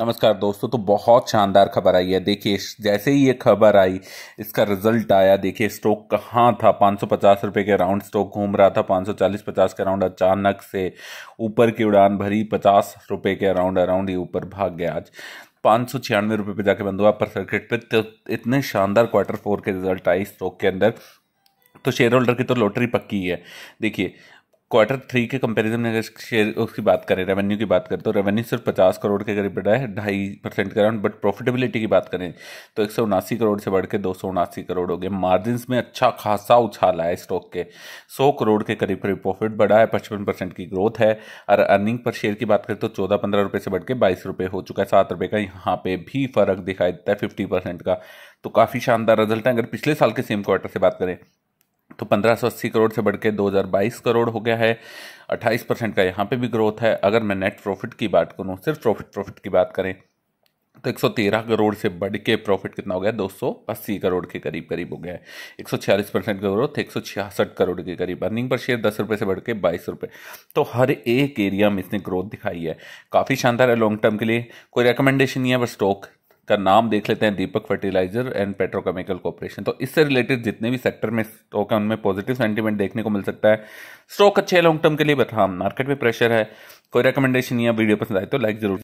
नमस्कार दोस्तों तो बहुत शानदार खबर आई है देखिए जैसे ही ये खबर आई इसका रिजल्ट आया देखिए स्टॉक कहाँ था पाँच सौ पचास रुपये के राउंड स्टॉक घूम रहा था पाँच सौ चालीस पचास के राउंड अचानक से ऊपर की उड़ान भरी पचास रुपये के राउंड अराउंड ही ऊपर भाग गया आज पाँच सौ छियानवे रुपये पर जाके बंद हुआ पर सर्किट पर तो इतने शानदार क्वार्टर फोर के रिजल्ट आए स्टॉक के अंदर तो शेयर होल्डर की तो लॉटरी पक्की है देखिए क्वार्टर थ्री के कंपैरिजन में अगर शेयर उसकी बात करें रेवेन्यू की बात करें तो रेवेन्यू सिर्फ पचास करोड़ के करीब बढ़ा है ढाई परसेंट के अराउंड बट प्रॉफिटेबिलिटी की बात करें तो एक सौ उनासी करोड़ से बढ़ के दो सौ उनासी करोड़ हो गए मार्जिन में अच्छा खासा उछाल आया स्टॉक के सौ करोड़ के करीब करीब प्रॉफिट बढ़ा है पचपन परसेंट की ग्रोथ है और अर्निंग पर शेयर की बात करें तो चौदह पंद्रह रुपये से बढ़ के बाईस रुपये हो चुका है सात रुपये का यहाँ पे भी फर्क दिखाई देता है फिफ्टी परसेंट का तो काफ़ी शानदार रिजल्ट है अगर पिछले साल के सेम क्वार्टर से बात करें तो पंद्रह सौ अस्सी करोड़ से बढ़ के दो हज़ार बाईस करोड़ हो गया है अट्ठाईस परसेंट का यहाँ पे भी ग्रोथ है अगर मैं नेट प्रॉफिट की बात करूँ सिर्फ प्रॉफिट प्रॉफिट की बात करें तो 113 करोड़ से बढ़ के प्रॉफिट कितना हो गया 280 करोड़ के करीब करीब हो गया है एक परसेंट का ग्रोथ एक करोड़ के करीब अर्निंग पर शेयर दस रुपये से बढ़ के बाईस रुपये तो हर एक एरिया में इसने ग्रोथ दिखाई है काफ़ी शानदार है लॉन्ग टर्म के लिए कोई रिकमेंडेशन नहीं है बस स्टॉक का नाम देख लेते हैं Deepak fertiliser and petrochemical corporation तो इससे रिलेटेड जितने भी सेक्टर में स्टॉक है उनमें पॉजिटिव सेंटीमेंट देखने को मिल सकता है स्टॉक अच्छे लॉन्ग टर्म के लिए बताओ मार्केट में प्रेशर है कोई रिकमेंडेशन या वीडियो पसंद आए तो लाइक जरूर